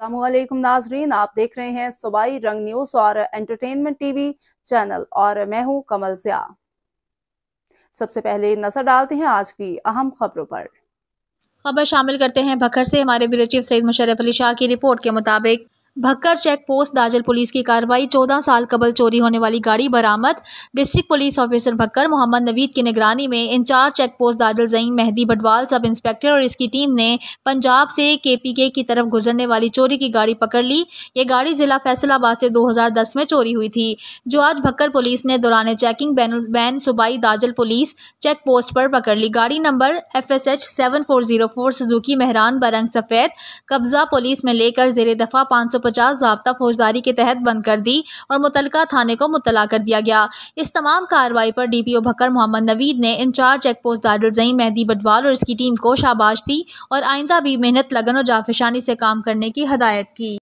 السلام علیکم ناظرین آپ دیکھ رہے ہیں صبائی رنگ نیوز اور انٹرٹینمنٹ ٹی وی چینل اور میں ہوں کمل سیا سب سے پہلے نظر ڈالتے ہیں آج کی اہم خبروں پر خبر شامل کرتے ہیں بکھر سے ہمارے بلو چیف سید مشرف علی شاہ کی رپورٹ کے مطابق Bhakkar check post Dajal police کی کاروائی چودہ سال قبل چوری ہونے والی گاڑی برامت district police officer Bhakkar Muhammad Naveed کی نگرانی میں incharge check post Dajal Zain Mehdi Bhutwal sub inspector اور اس کی ٹیم نے پنجاب سے کے پی کے کی طرف گزرنے والی چوری کی گاڑی پکڑ لی یہ گاڑی ضلع فیصلہ آباد سے دو ہزار دس میں چوری ہوئی تھی جو آج بھکر پولیس نے دوران چیکنگ بین صوبائی داجل پولیس چیک پوسٹ پر پکڑ لی گاڑی نمبر F S H seven four zero four Suzuki Mehran برنگ سفید قبضہ پولیس میں لے کر زیر دفعہ پانچ سو پچاس ضابطہ فوجداری کے تحت بند کر دی اور متعلقہ تھانے کو مطلع کر دیا گیا اس تمام کاروائی پر ڈی پی او بھکر محمد نوید نے انچارج چیک پوسٹ داد مہدی بٹوال اور اس کی ٹیم کو شاباش دی اور آئندہ بھی محنت لگن اور جافشانی سے کام کرنے کی ہدایت کی